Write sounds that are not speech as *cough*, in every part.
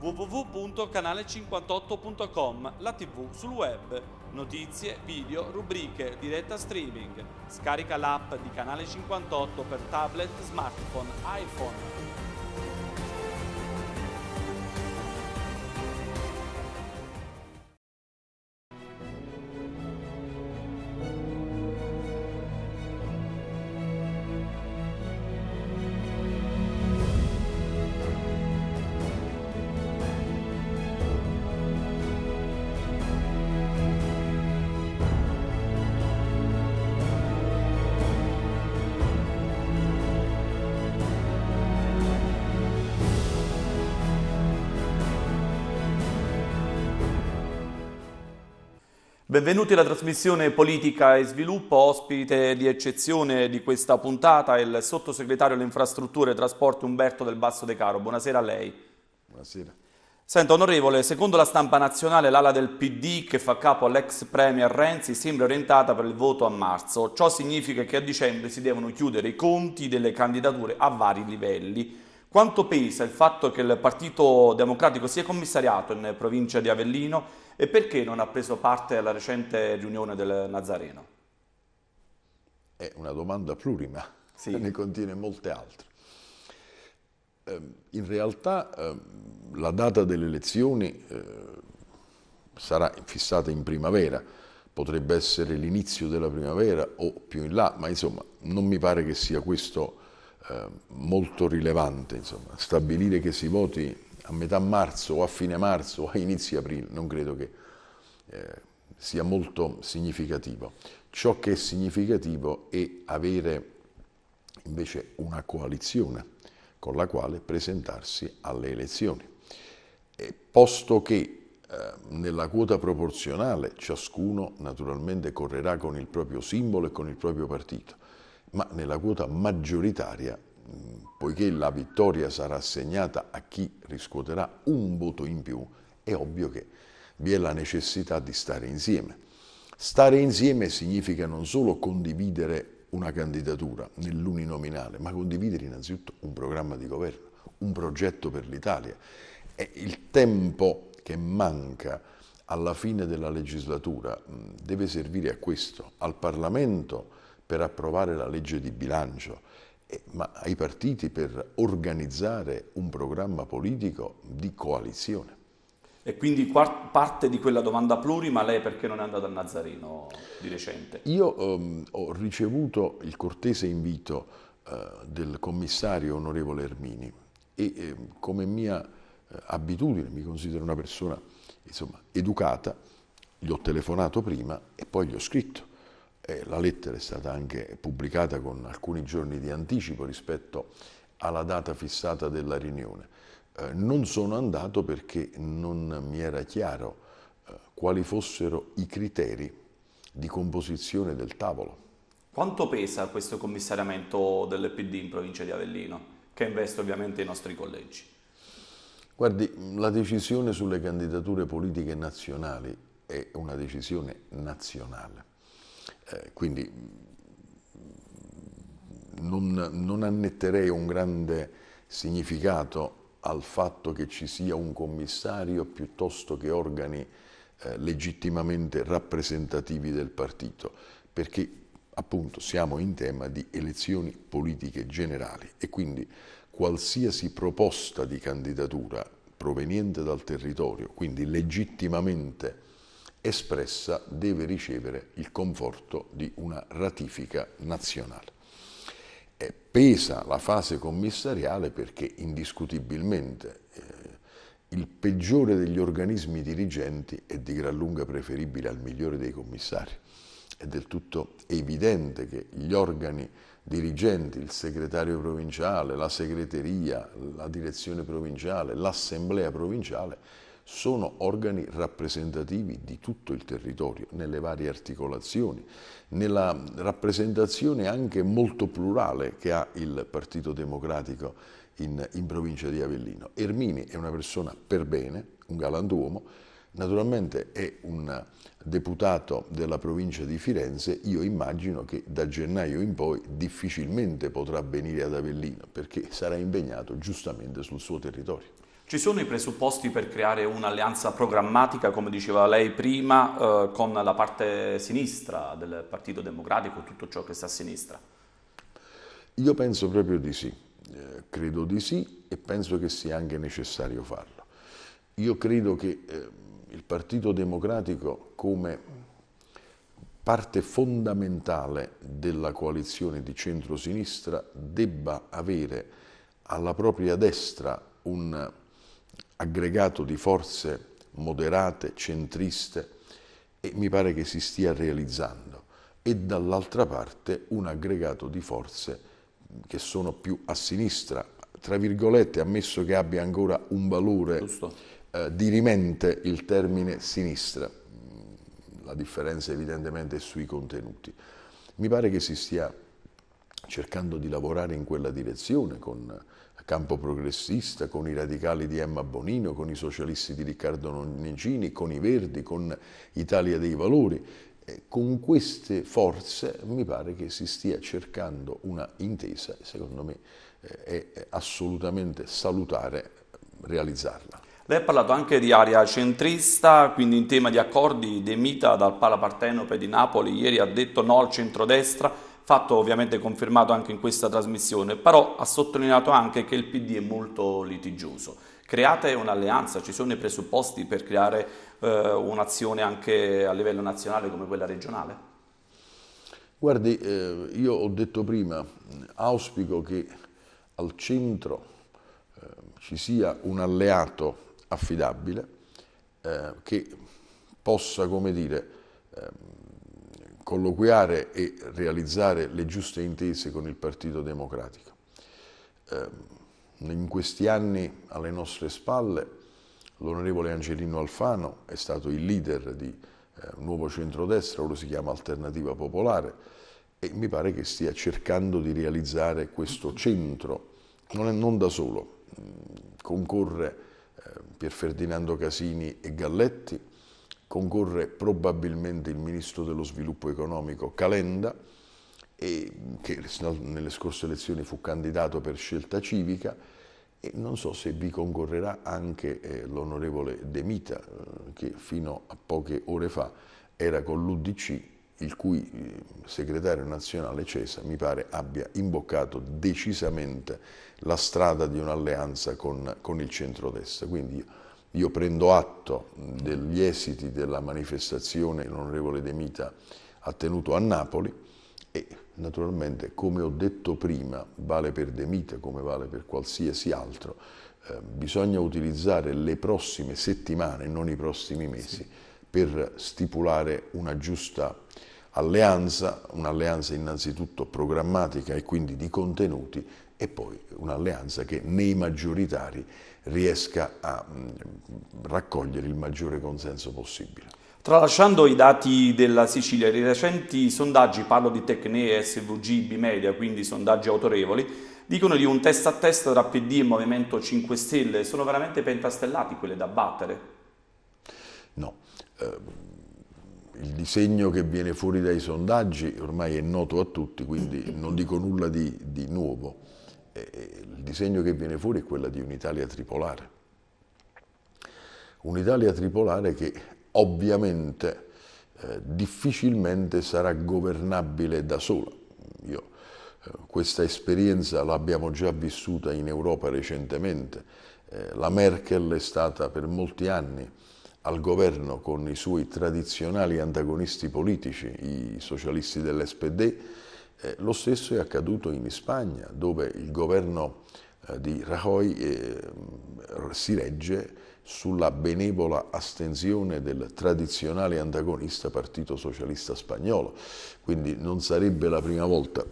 www.canale58.com, la tv sul web, notizie, video, rubriche, diretta streaming. Scarica l'app di Canale 58 per tablet, smartphone, iPhone. Benvenuti alla trasmissione Politica e Sviluppo, ospite di eccezione di questa puntata è il sottosegretario alle infrastrutture e trasporti Umberto del Basso De Caro. Buonasera a lei. Buonasera. Senta onorevole, secondo la stampa nazionale l'ala del PD che fa capo all'ex premier Renzi sembra orientata per il voto a marzo. Ciò significa che a dicembre si devono chiudere i conti delle candidature a vari livelli. Quanto pesa il fatto che il Partito Democratico sia commissariato in provincia di Avellino e perché non ha preso parte alla recente riunione del Nazareno? È una domanda plurima, sì. *laughs* ne contiene molte altre. Ehm, in realtà ehm, la data delle elezioni ehm, sarà fissata in primavera, potrebbe essere l'inizio della primavera o più in là, ma insomma non mi pare che sia questo molto rilevante. Insomma. Stabilire che si voti a metà marzo o a fine marzo o a inizio aprile, non credo che eh, sia molto significativo. Ciò che è significativo è avere invece una coalizione con la quale presentarsi alle elezioni. E posto che eh, nella quota proporzionale ciascuno naturalmente correrà con il proprio simbolo e con il proprio partito, ma nella quota maggioritaria poiché la vittoria sarà assegnata a chi riscuoterà un voto in più, è ovvio che vi è la necessità di stare insieme. Stare insieme significa non solo condividere una candidatura nell'uninominale, ma condividere innanzitutto un programma di governo, un progetto per l'Italia. E il tempo che manca alla fine della legislatura deve servire a questo, al Parlamento per approvare la legge di bilancio, eh, ma ai partiti per organizzare un programma politico di coalizione. E quindi parte di quella domanda plurima, lei perché non è andato a Nazareno di recente? Io ehm, ho ricevuto il cortese invito eh, del commissario onorevole Ermini e eh, come mia eh, abitudine, mi considero una persona insomma, educata, gli ho telefonato prima e poi gli ho scritto eh, la lettera è stata anche pubblicata con alcuni giorni di anticipo rispetto alla data fissata della riunione. Eh, non sono andato perché non mi era chiaro eh, quali fossero i criteri di composizione del tavolo. Quanto pesa questo commissariamento dell'EPD in provincia di Avellino, che investe ovviamente i nostri collegi? Guardi, la decisione sulle candidature politiche nazionali è una decisione nazionale eh, quindi non, non annetterei un grande significato al fatto che ci sia un commissario piuttosto che organi eh, legittimamente rappresentativi del partito, perché appunto siamo in tema di elezioni politiche generali e quindi qualsiasi proposta di candidatura proveniente dal territorio, quindi legittimamente espressa deve ricevere il conforto di una ratifica nazionale. E eh, pesa la fase commissariale perché indiscutibilmente eh, il peggiore degli organismi dirigenti è di gran lunga preferibile al migliore dei commissari. È del tutto evidente che gli organi dirigenti, il segretario provinciale, la segreteria, la direzione provinciale, l'assemblea provinciale sono organi rappresentativi di tutto il territorio, nelle varie articolazioni, nella rappresentazione anche molto plurale che ha il Partito Democratico in, in provincia di Avellino. Ermini è una persona per bene, un galantuomo, Naturalmente è un deputato della provincia di Firenze, io immagino che da gennaio in poi difficilmente potrà venire ad Avellino perché sarà impegnato giustamente sul suo territorio. Ci sono i presupposti per creare un'alleanza programmatica, come diceva lei prima, eh, con la parte sinistra del Partito Democratico, tutto ciò che sta a sinistra? Io penso proprio di sì, eh, credo di sì e penso che sia anche necessario farlo. Io credo che eh, il Partito Democratico come parte fondamentale della coalizione di centrosinistra debba avere alla propria destra un aggregato di forze moderate, centriste, e mi pare che si stia realizzando, e dall'altra parte un aggregato di forze che sono più a sinistra, tra virgolette, ammesso che abbia ancora un valore eh, rimente il termine sinistra, la differenza evidentemente è sui contenuti. Mi pare che si stia cercando di lavorare in quella direzione con campo progressista, con i radicali di Emma Bonino, con i socialisti di Riccardo Nonnicini, con i Verdi, con Italia dei Valori. Con queste forze mi pare che si stia cercando una intesa, secondo me eh, è assolutamente salutare realizzarla. Lei ha parlato anche di area centrista, quindi in tema di accordi, De Mita dal Palapartenope di Napoli ieri ha detto no al centrodestra, fatto ovviamente confermato anche in questa trasmissione, però ha sottolineato anche che il PD è molto litigioso. Create un'alleanza, ci sono i presupposti per creare eh, un'azione anche a livello nazionale come quella regionale? Guardi, eh, io ho detto prima, auspico che al centro eh, ci sia un alleato affidabile eh, che possa, come dire, eh, colloquiare e realizzare le giuste intese con il Partito Democratico. Ehm, in questi anni alle nostre spalle l'onorevole Angelino Alfano è stato il leader di eh, Nuovo Centrodestra, ora si chiama Alternativa Popolare, e mi pare che stia cercando di realizzare questo centro, non, è, non da solo, concorre ehm, Pier Ferdinando Casini e Galletti, concorre probabilmente il ministro dello sviluppo economico Calenda, che nelle scorse elezioni fu candidato per scelta civica, e non so se vi concorrerà anche eh, l'onorevole De Mita, eh, che fino a poche ore fa era con l'UDC, il cui eh, segretario nazionale Cesa mi pare abbia imboccato decisamente la strada di un'alleanza con, con il centrodestra. Quindi io io prendo atto degli esiti della manifestazione che l'onorevole De Mita ha tenuto a Napoli e naturalmente, come ho detto prima, vale per De Mita come vale per qualsiasi altro, eh, bisogna utilizzare le prossime settimane, non i prossimi mesi, sì. per stipulare una giusta alleanza, un'alleanza innanzitutto programmatica e quindi di contenuti e poi un'alleanza che nei maggioritari riesca a mm, raccogliere il maggiore consenso possibile. Tralasciando i dati della Sicilia, i recenti sondaggi, parlo di Tecne, SVG, Bimedia, quindi sondaggi autorevoli, dicono di un testa a testa tra PD e Movimento 5 Stelle, sono veramente pentastellati quelle da battere? No, eh, il disegno che viene fuori dai sondaggi ormai è noto a tutti, quindi non dico nulla di, di nuovo il disegno che viene fuori è quello di un'Italia tripolare. Un'Italia tripolare che ovviamente eh, difficilmente sarà governabile da sola. Io, eh, questa esperienza l'abbiamo già vissuta in Europa recentemente. Eh, la Merkel è stata per molti anni al governo con i suoi tradizionali antagonisti politici, i socialisti dell'SPD, eh, lo stesso è accaduto in Spagna, dove il governo eh, di Rajoy eh, si regge sulla benevola astensione del tradizionale antagonista Partito Socialista Spagnolo. Quindi non sarebbe la prima volta.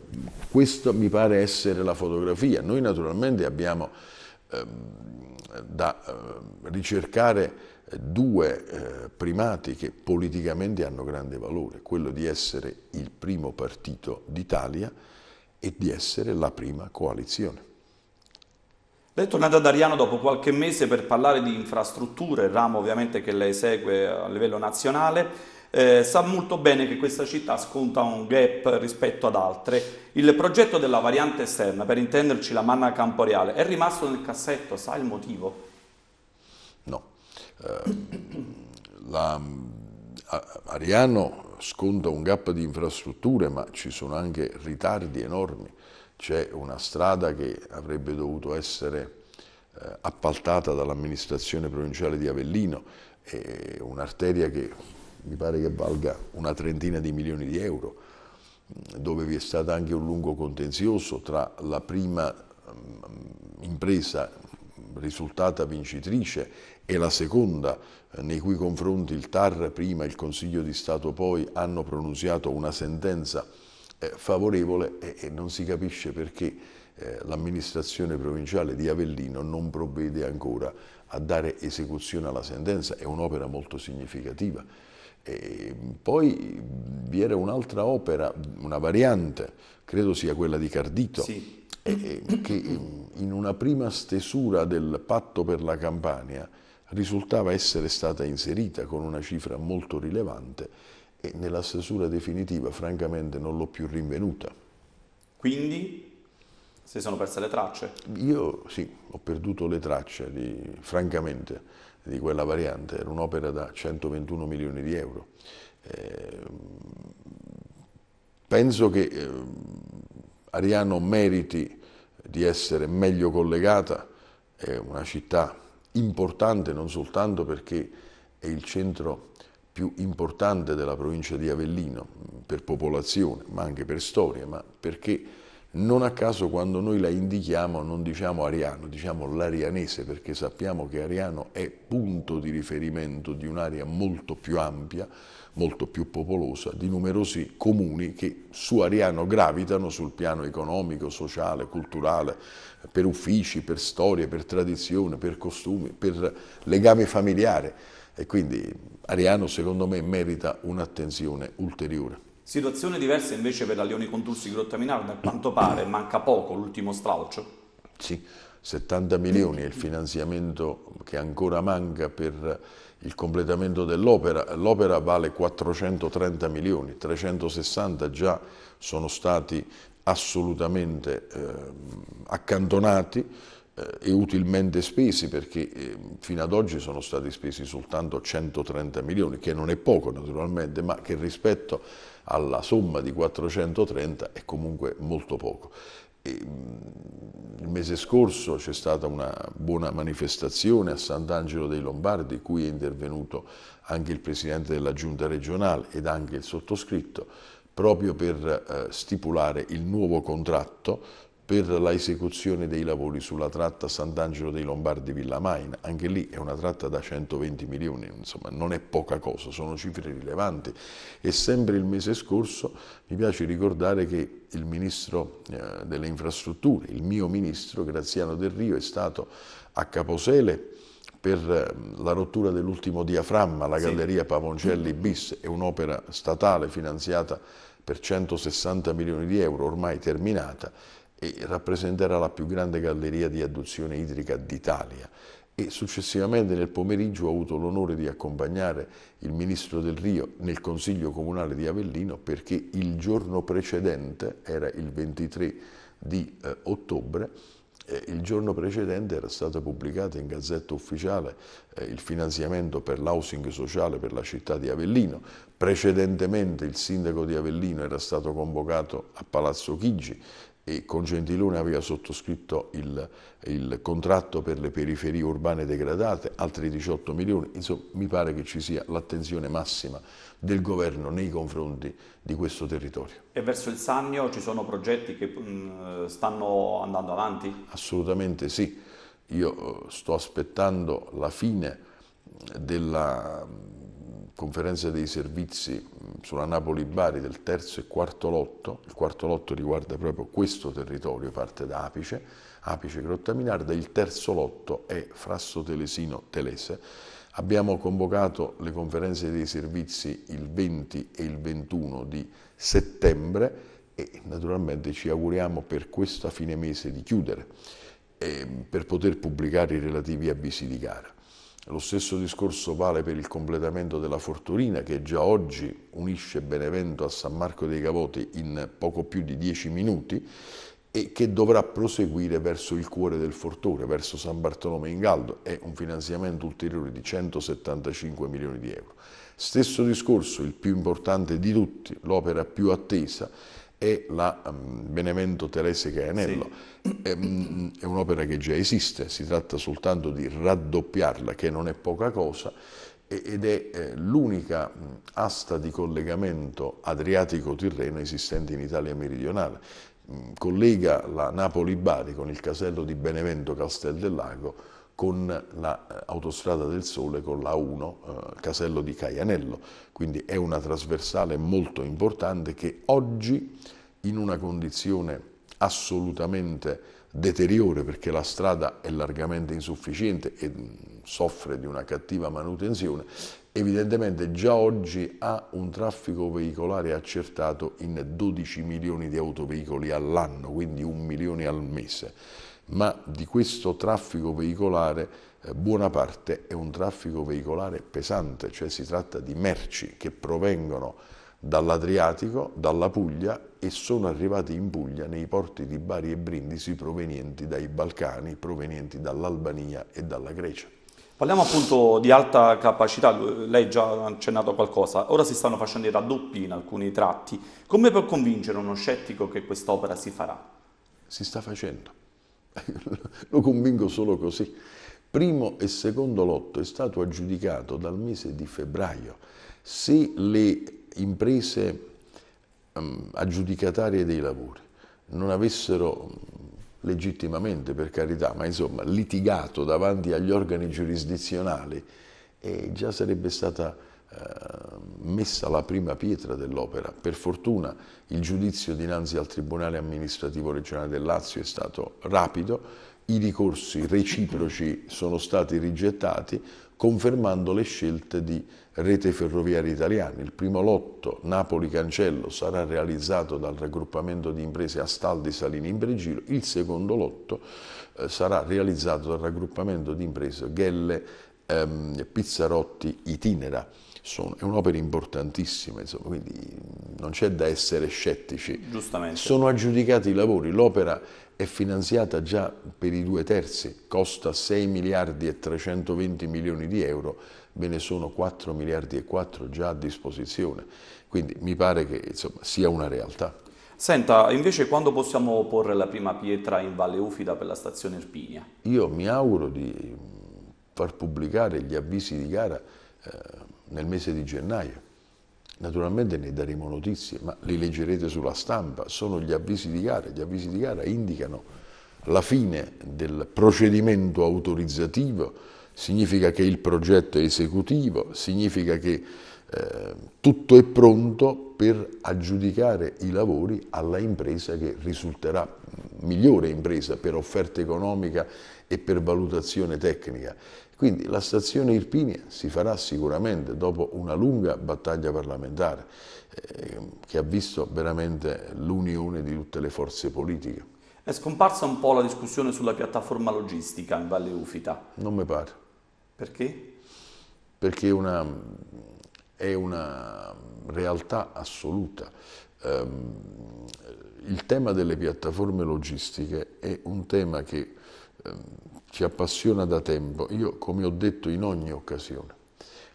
Questa mi pare essere la fotografia. Noi naturalmente abbiamo ehm, da ehm, ricercare due eh, primati che politicamente hanno grande valore, quello di essere il primo partito d'Italia e di essere la prima coalizione. Lei è tornata ad Ariano dopo qualche mese per parlare di infrastrutture, ramo ovviamente che lei segue a livello nazionale. Eh, sa molto bene che questa città sconta un gap rispetto ad altre. Il progetto della variante esterna, per intenderci la manna camporeale, è rimasto nel cassetto, sa il motivo? Eh, la, Ariano sconta un gap di infrastrutture, ma ci sono anche ritardi enormi. C'è una strada che avrebbe dovuto essere eh, appaltata dall'amministrazione provinciale di Avellino, è un'arteria che mi pare che valga una trentina di milioni di euro, dove vi è stato anche un lungo contenzioso tra la prima mm, impresa risultata vincitrice e la seconda eh, nei cui confronti il TAR prima e il Consiglio di Stato poi hanno pronunziato una sentenza eh, favorevole e non si capisce perché eh, l'amministrazione provinciale di Avellino non provvede ancora a dare esecuzione alla sentenza, è un'opera molto significativa. E poi vi era un'altra opera, una variante, credo sia quella di Cardito, sì. che in una prima stesura del patto per la Campania risultava essere stata inserita con una cifra molto rilevante e nella stesura definitiva francamente non l'ho più rinvenuta. Quindi si sono perse le tracce? Io sì, ho perduto le tracce, di, francamente, di quella variante. Era un'opera da 121 milioni di euro. Eh, penso che eh, Ariano meriti di essere meglio collegata, è una città importante non soltanto perché è il centro più importante della provincia di Avellino per popolazione, ma anche per storia, ma perché non a caso quando noi la indichiamo non diciamo ariano, diciamo l'arianese, perché sappiamo che ariano è punto di riferimento di un'area molto più ampia, molto più popolosa, di numerosi comuni che su Ariano gravitano sul piano economico, sociale, culturale, per uffici, per storie, per tradizione, per costumi, per legame familiare. E quindi Ariano secondo me merita un'attenzione ulteriore. Situazione diversa invece per la Leoni Contursi Grotta Minarda, a quanto pare manca poco l'ultimo stralcio. Sì, 70 milioni è il finanziamento che ancora manca per il completamento dell'opera, l'opera vale 430 milioni, 360 già sono stati assolutamente ehm, eh, accantonati e utilmente spesi perché ehm, fino ad oggi sono stati spesi soltanto 130 milioni, che non è poco naturalmente, ma che rispetto alla somma di 430 è comunque molto poco. Mm, il mese scorso c'è stata una buona manifestazione a Sant'Angelo dei Lombardi, cui è intervenuto anche il Presidente della Giunta regionale ed anche il sottoscritto, proprio per eh, stipulare il nuovo contratto per la esecuzione dei lavori sulla tratta Sant'Angelo dei Lombardi Villa Maina, anche lì è una tratta da 120 milioni, insomma non è poca cosa, sono cifre rilevanti e sempre il mese scorso mi piace ricordare che il ministro eh, delle infrastrutture, il mio ministro Graziano Del Rio è stato a Caposele per eh, la rottura dell'ultimo diaframma, la galleria sì. Pavoncelli bis, è un'opera statale finanziata per 160 milioni di euro, ormai terminata, e rappresenterà la più grande galleria di adduzione idrica d'Italia e successivamente nel pomeriggio ho avuto l'onore di accompagnare il ministro del Rio nel Consiglio Comunale di Avellino perché il giorno precedente, era il 23 di eh, ottobre, eh, il giorno precedente era stato pubblicato in Gazzetta Ufficiale eh, il finanziamento per l'housing sociale per la città di Avellino, precedentemente il sindaco di Avellino era stato convocato a Palazzo Chigi e con Gentiloni aveva sottoscritto il, il, contratto per le periferie urbane degradate, altri 18 milioni, insomma mi pare che ci sia l'attenzione massima del governo nei confronti di questo territorio. E verso il Sannio ci sono progetti che mh, stanno andando avanti? Assolutamente sì, io eh, sto aspettando la fine della conferenza dei servizi sulla Napoli-Bari del terzo e quarto lotto, il quarto lotto riguarda proprio questo territorio, parte da Apice, Apice Grottaminarda, il terzo lotto è Frasso Telesino Telese, abbiamo convocato le conferenze dei servizi il 20 e il 21 di settembre e naturalmente ci auguriamo per questo fine mese di chiudere eh, per poter pubblicare i relativi avvisi di gara. Lo stesso discorso vale per il completamento della Fortuna, che già oggi unisce Benevento a San Marco dei Cavoti in poco più di 10 minuti e che dovrà proseguire verso il cuore del Fortore, verso San Bartolome in Galdo, è un finanziamento ulteriore di 175 milioni di euro. Stesso discorso, il più importante di tutti, l'opera più attesa, e la mm, Benevento Terese Caenello. Sì. Mm, mm, è, un'opera che già esiste, si tratta soltanto di raddoppiarla, che non è poca cosa, ed è eh, l'unica asta di collegamento adriatico-tirreno esistente in Italia meridionale. Collega la Napoli-Bari con il casello di Benevento Castel del Lago con l'autostrada la eh, del Sole, con la 1, eh, casello di Caianello. Quindi è una trasversale molto importante che oggi in una condizione assolutamente deteriore perché la strada è largamente insufficiente e mm, soffre di una cattiva manutenzione, evidentemente già oggi ha un traffico veicolare accertato in 12 milioni di autoveicoli all'anno, quindi un milione al mese, ma di questo traffico veicolare eh, buona parte è un traffico veicolare pesante, cioè si tratta di merci che provengono dall'Adriatico, dalla Puglia e sono arrivati in Puglia nei porti di Bari e Brindisi provenienti dai Balcani, provenienti dall'Albania e dalla Grecia. Parliamo appunto di alta capacità, lei già ha accennato qualcosa, ora si stanno facendo i raddoppi in alcuni tratti, come per convincere uno scettico che quest'opera si farà? Si sta facendo, *laughs* lo convinco solo così. Primo e secondo lotto è stato aggiudicato dal mese di febbraio, se le imprese Ehm, aggiudicatarie dei lavori non avessero mm, legittimamente, per carità, ma insomma litigato davanti agli organi giurisdizionali, e già sarebbe stata ehm, messa la prima pietra dell'opera. Per fortuna il giudizio dinanzi al Tribunale amministrativo regionale del Lazio è stato rapido i ricorsi reciproci sono stati rigettati, confermando le scelte di Rete Ferroviaria Italiana. Il primo lotto Napoli-Cancello sarà realizzato dal raggruppamento di imprese Astaldi Salini in Bregilo, il secondo lotto eh, sarà realizzato dal raggruppamento di imprese Ghelle ehm, Pizzarotti Itinera. Sono, è un'opera importantissima, insomma, quindi non c'è da essere scettici. Giustamente. Sono aggiudicati i lavori, l'opera è finanziata già per i due terzi, costa 6 miliardi e 320 milioni di euro, ve ne sono 4 miliardi e 4 già a disposizione, quindi mi pare che insomma, sia una realtà. Senta, invece quando possiamo porre la prima pietra in Valle Ufida per la stazione Erpinia? Io mi auguro di mm, far pubblicare gli avvisi di gara eh, nel mese di gennaio. Naturalmente ne daremo notizie, ma li leggerete sulla stampa, sono gli avvisi di gara, gli avvisi di gara indicano la fine del procedimento autorizzativo, significa che il progetto è esecutivo, significa che eh, tutto è pronto per aggiudicare i lavori alla impresa che risulterà migliore impresa per offerta economica e per valutazione tecnica. Quindi la stazione Irpinia si farà sicuramente dopo una lunga battaglia parlamentare eh, che ha visto veramente l'unione di tutte le forze politiche. È scomparsa un po' la discussione sulla piattaforma logistica in Valle Ufita. Non mi pare. Perché? Perché una, è una realtà assoluta. Um, il tema delle piattaforme logistiche è un tema che um, ci appassiona da tempo, io come ho detto in ogni occasione,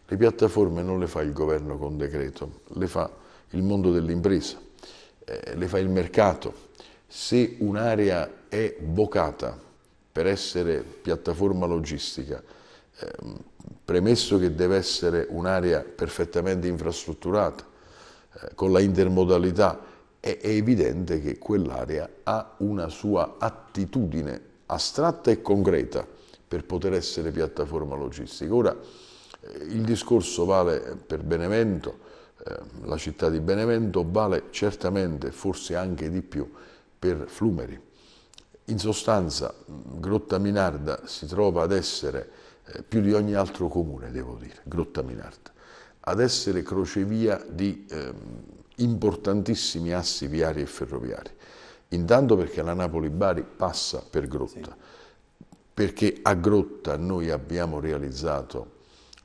le piattaforme non le fa il governo con decreto, le fa il mondo dell'impresa, eh, le fa il mercato. Se un'area è bocata per essere piattaforma logistica, eh, premesso che deve essere un'area perfettamente infrastrutturata, eh, con la intermodalità, è, è evidente che quell'area ha una sua attitudine astratta e concreta per poter essere piattaforma logistica. Ora, eh, il discorso vale per Benevento, eh, la città di Benevento vale certamente, forse anche di più, per Flumeri. In sostanza, Grotta Minarda si trova ad essere, eh, più di ogni altro comune, devo dire, Grotta Minarda, ad essere crocevia di ehm, importantissimi assi viari e ferroviari. Intanto perché la Napoli-Bari passa per Grotta, sì. perché a Grotta noi abbiamo realizzato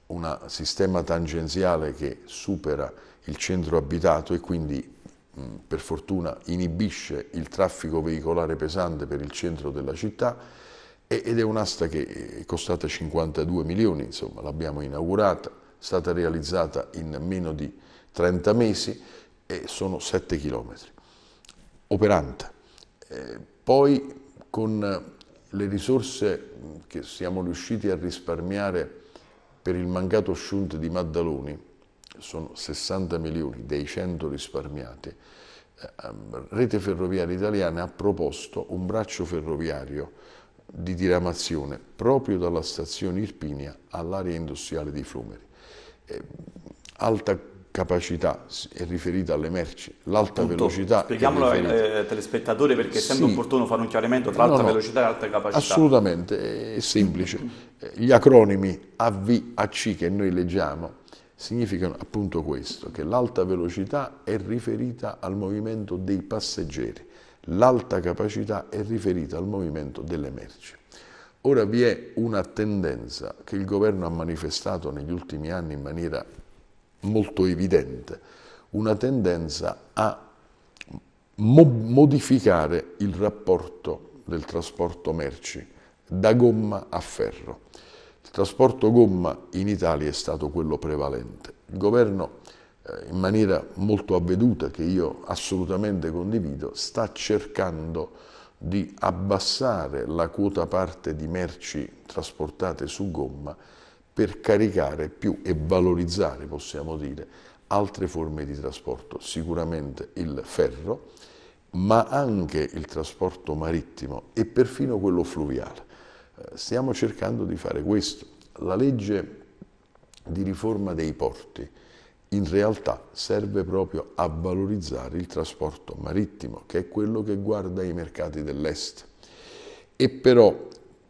un sistema tangenziale che supera il centro abitato e quindi per fortuna inibisce il traffico veicolare pesante per il centro della città ed è un'asta che è costata 52 milioni, insomma l'abbiamo inaugurata, è stata realizzata in meno di 30 mesi e sono 7 chilometri. Operante, eh, poi con le risorse che siamo riusciti a risparmiare per il mancato shunt di Maddaloni, sono 60 milioni dei 100 risparmiati, ehm, Rete Ferroviaria Italiana ha proposto un braccio ferroviario di diramazione proprio dalla stazione Irpinia all'area industriale di Flumeri. Eh, alta capacità è riferita alle merci, l'alta Punto. velocità... Spieghiamolo ai eh, eh telespettatori perché è sempre sì. opportuno fare un chiarimento tra no, alta no, velocità e alta capacità. Assolutamente, è semplice. Gli acronimi AVAC che noi leggiamo significano appunto questo, che l'alta velocità è riferita al movimento dei passeggeri, l'alta capacità è riferita al movimento delle merci. Ora vi è una tendenza che il governo ha manifestato negli ultimi anni in maniera molto evidente, una tendenza a mo modificare il rapporto del trasporto merci da gomma a ferro. Il trasporto gomma in Italia è stato quello prevalente. Il governo, eh, in maniera molto avveduta, che io assolutamente condivido, sta cercando di abbassare la quota parte di merci trasportate su gomma per caricare più e valorizzare, possiamo dire, altre forme di trasporto, sicuramente il ferro, ma anche il trasporto marittimo e perfino quello fluviale. Eh, stiamo cercando di fare questo. La legge di riforma dei porti in realtà serve proprio a valorizzare il trasporto marittimo, che è quello che guarda i mercati dell'est. E però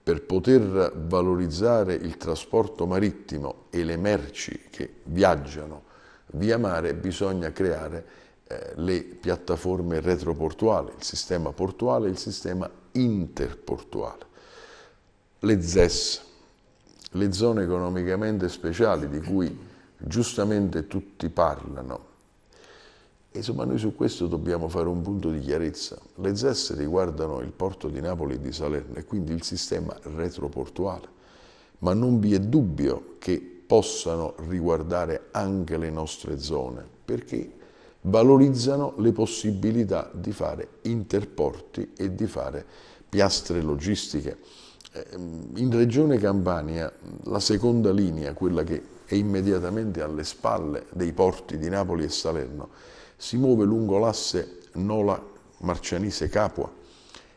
per poter valorizzare il trasporto marittimo e le merci che viaggiano via mare bisogna creare eh, le piattaforme retroportuali, il sistema portuale e il sistema interportuale. Le ZES, le zone economicamente speciali di cui giustamente tutti parlano, Insomma, noi su questo dobbiamo fare un punto di chiarezza. Le ZES riguardano il porto di Napoli e di Salerno e quindi il sistema retroportuale, ma non vi è dubbio che possano riguardare anche le nostre zone, perché valorizzano le possibilità di fare interporti e di fare piastre logistiche. Ehm, in Regione Campania la seconda linea, quella che è immediatamente alle spalle dei porti di Napoli e Salerno, si muove lungo l'asse Nola Marcianise Capua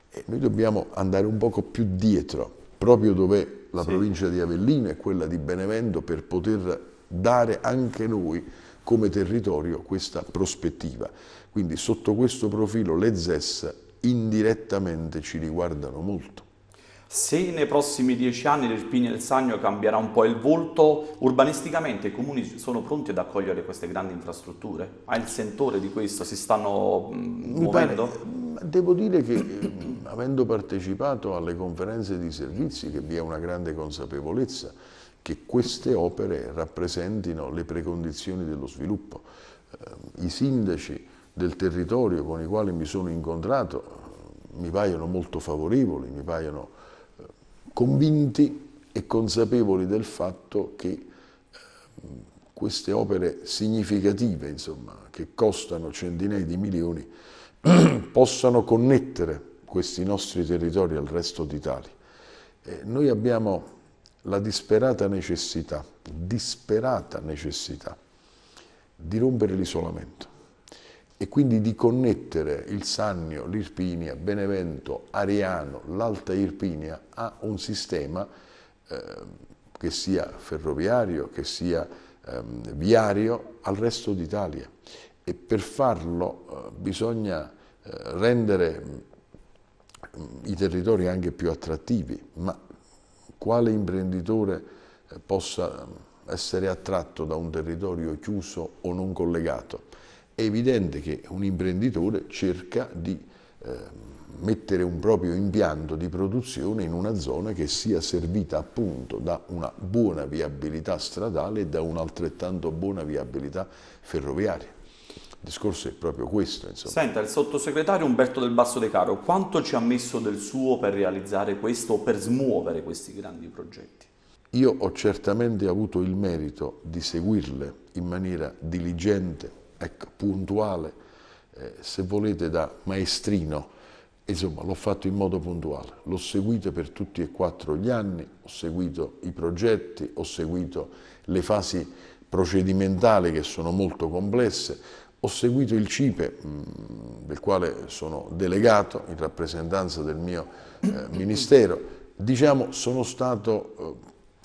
e noi dobbiamo andare un poco più dietro, proprio dove la sì. provincia di Avellino e quella di Benevento per poter dare anche noi come territorio questa prospettiva. Quindi sotto questo profilo le ZES indirettamente ci riguardano molto. Se nei prossimi dieci anni e il Sagno cambierà un po' il volto, urbanisticamente i comuni sono pronti ad accogliere queste grandi infrastrutture? Ha ah, il sentore di questo? Si stanno mm, muovendo? Pare, eh, devo dire che eh, avendo partecipato alle conferenze di servizi che vi è una grande consapevolezza che queste opere rappresentino le precondizioni dello sviluppo. Eh, I sindaci del territorio con i quali mi sono incontrato mi paiono molto favorevoli, mi paiono convinti e consapevoli del fatto che eh, queste opere significative, insomma, che costano centinaia di milioni, *clears throat* possano connettere questi nostri territori al resto d'Italia. Eh, noi abbiamo la disperata necessità, disperata necessità di rompere l'isolamento e quindi di connettere il Sannio, l'Irpinia, Benevento, Ariano, l'Alta Irpinia a un sistema eh, che sia ferroviario, che sia ehm, viario al resto d'Italia e per farlo eh, bisogna eh, rendere mm, i territori anche più attrattivi, ma quale imprenditore eh, possa mm, essere attratto da un territorio chiuso o non collegato? è evidente che un imprenditore cerca di eh, mettere un proprio impianto di produzione in una zona che sia servita appunto da una buona viabilità stradale e da un'altrettanto buona viabilità ferroviaria. Il discorso è proprio questo. Insomma. Senta, il sottosegretario Umberto del Basso De Caro, quanto ci ha messo del suo per realizzare questo per smuovere questi grandi progetti? Io ho certamente avuto il merito di seguirle in maniera diligente, ecco, puntuale, eh, se volete da maestrino, insomma l'ho fatto in modo puntuale, l'ho seguito per tutti e quattro gli anni, ho seguito i progetti, ho seguito le fasi procedimentali che sono molto complesse, ho seguito il CIPE, mm, del quale sono delegato in rappresentanza del mio eh, ministero, diciamo sono stato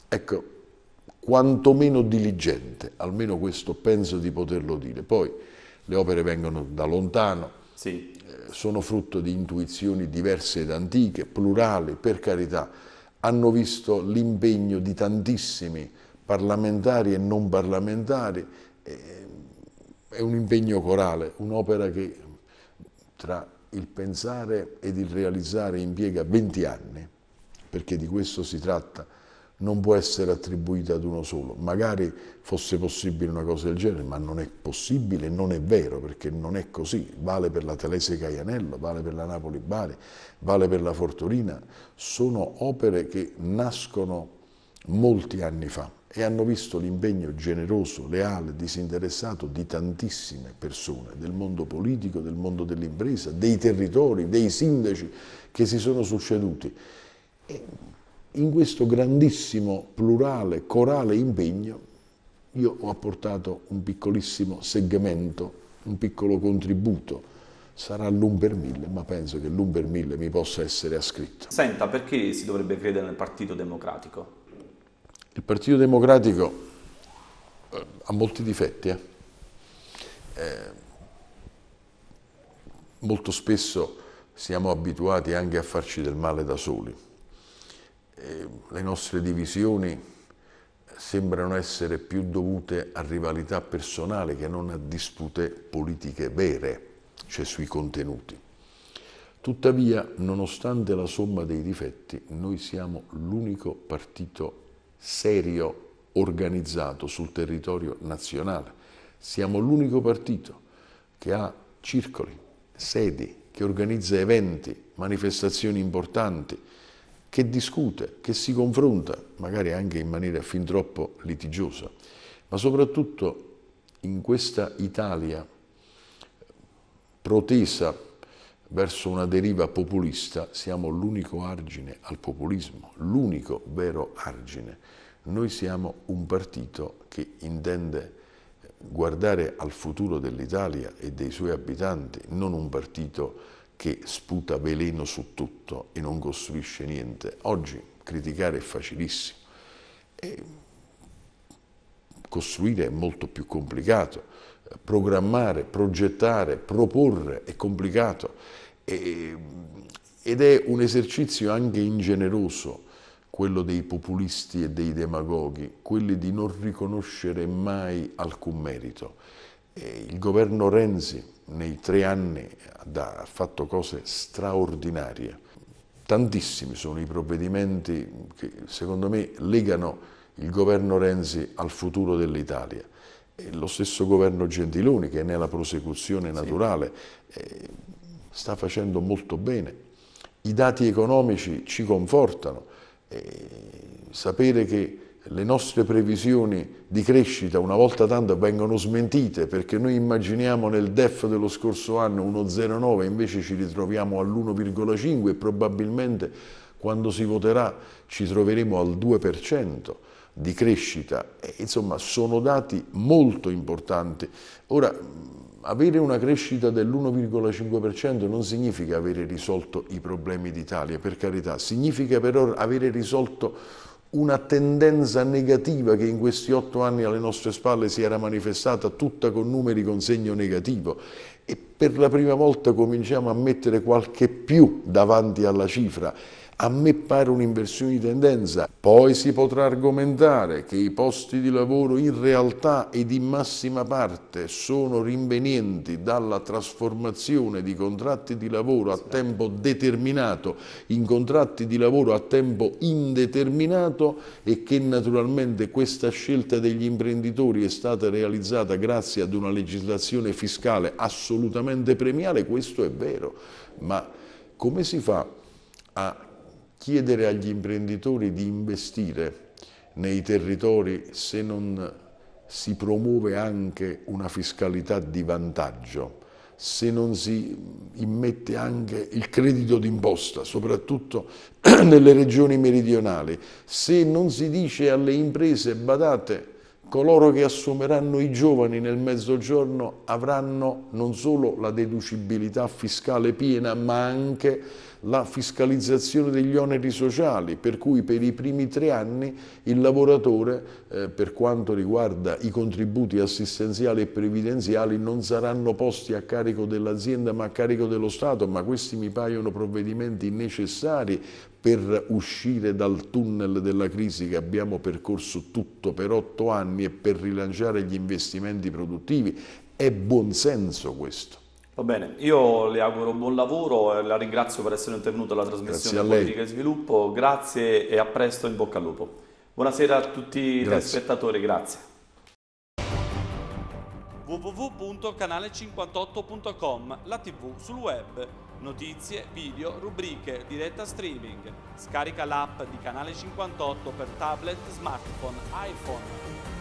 eh, ecco, quantomeno diligente, almeno questo penso di poterlo dire. Poi le opere vengono da lontano, sì. Eh, sono frutto di intuizioni diverse ed antiche, plurali, per carità, hanno visto l'impegno di tantissimi parlamentari e non parlamentari, eh, è un impegno corale, un'opera che tra il pensare ed il realizzare impiega 20 anni, perché di questo si tratta non può essere attribuita ad uno solo. Magari fosse possibile una cosa del genere, ma non è possibile, non è vero, perché non è così. Vale per la Telese Caianello, vale per la Napoli Bari, vale per la Fortolina. Sono opere che nascono molti anni fa e hanno visto l'impegno generoso, leale, disinteressato di tantissime persone del mondo politico, del mondo dell'impresa, dei territori, dei sindaci che si sono succeduti. E in questo grandissimo plurale corale impegno io ho apportato un piccolissimo segmento, un piccolo contributo. Sarà l'un per mille, ma penso che l'un per mille mi possa essere ascritto. Senta, perché si dovrebbe credere nel Partito Democratico? Il Partito Democratico eh, ha molti difetti. Eh? Eh, molto spesso siamo abituati anche a farci del male da soli eh, le nostre divisioni sembrano essere più dovute a rivalità personale che non a dispute politiche vere, cioè sui contenuti. Tuttavia, nonostante la somma dei difetti, noi siamo l'unico partito serio organizzato sul territorio nazionale. Siamo l'unico partito che ha circoli, sedi, che organizza eventi, manifestazioni importanti, che discute, che si confronta, magari anche in maniera fin troppo litigiosa, ma soprattutto in questa Italia protesa verso una deriva populista, siamo l'unico argine al populismo, l'unico vero argine. Noi siamo un partito che intende guardare al futuro dell'Italia e dei suoi abitanti, non un partito che sputa veleno su tutto e non costruisce niente. Oggi criticare è facilissimo, e costruire è molto più complicato, programmare, progettare, proporre è complicato e, ed è un esercizio anche ingeneroso quello dei populisti e dei demagoghi, quelli di non riconoscere mai alcun merito il governo Renzi nei tre anni ha fatto cose straordinarie. Tantissimi sono i provvedimenti che secondo me legano il governo Renzi al futuro dell'Italia. Lo stesso governo Gentiloni, che è nella prosecuzione naturale, sì. Eh, sta facendo molto bene. I dati economici ci confortano. sapere che le nostre previsioni di crescita una volta tanto vengono smentite perché noi immaginiamo nel DEF dello scorso anno 1,09 invece ci ritroviamo all'1,5 e probabilmente quando si voterà ci troveremo al 2% di crescita. E, insomma sono dati molto importanti. Ora avere una crescita dell'1,5% non significa avere risolto i problemi d'Italia, per carità, significa però avere risolto una tendenza negativa che in questi otto anni alle nostre spalle si era manifestata tutta con numeri con segno negativo e per la prima volta cominciamo a mettere qualche più davanti alla cifra a me pare un'inversione di tendenza. Poi si potrà argomentare che i posti di lavoro in realtà ed in massima parte sono rinvenienti dalla trasformazione di contratti di lavoro a tempo determinato in contratti di lavoro a tempo indeterminato e che naturalmente questa scelta degli imprenditori è stata realizzata grazie ad una legislazione fiscale assolutamente premiale, questo è vero, ma come si fa a chiedere agli imprenditori di investire nei territori se non si promuove anche una fiscalità di vantaggio, se non si immette anche il credito d'imposta, soprattutto *clears throat* nelle regioni meridionali, se non si dice alle imprese, badate, coloro che assumeranno i giovani nel mezzogiorno avranno non solo la deducibilità fiscale piena, ma anche la fiscalizzazione degli oneri sociali, per cui per i primi tre anni il lavoratore, eh, per quanto riguarda i contributi assistenziali e previdenziali, non saranno posti a carico dell'azienda ma a carico dello Stato, ma questi mi paiono provvedimenti necessari per uscire dal tunnel della crisi che abbiamo percorso tutto per otto anni e per rilanciare gli investimenti produttivi. È buonsenso questo. Va bene, io le auguro buon lavoro e la ringrazio per essere intervenuto alla trasmissione Politica e Sviluppo, grazie e a presto in bocca al lupo. Buonasera a tutti i telespettatori, grazie. www.canale58.com, la tv sul web, notizie, video, rubriche, diretta streaming. Scarica l'app di Canale 58 per tablet, smartphone, iPhone.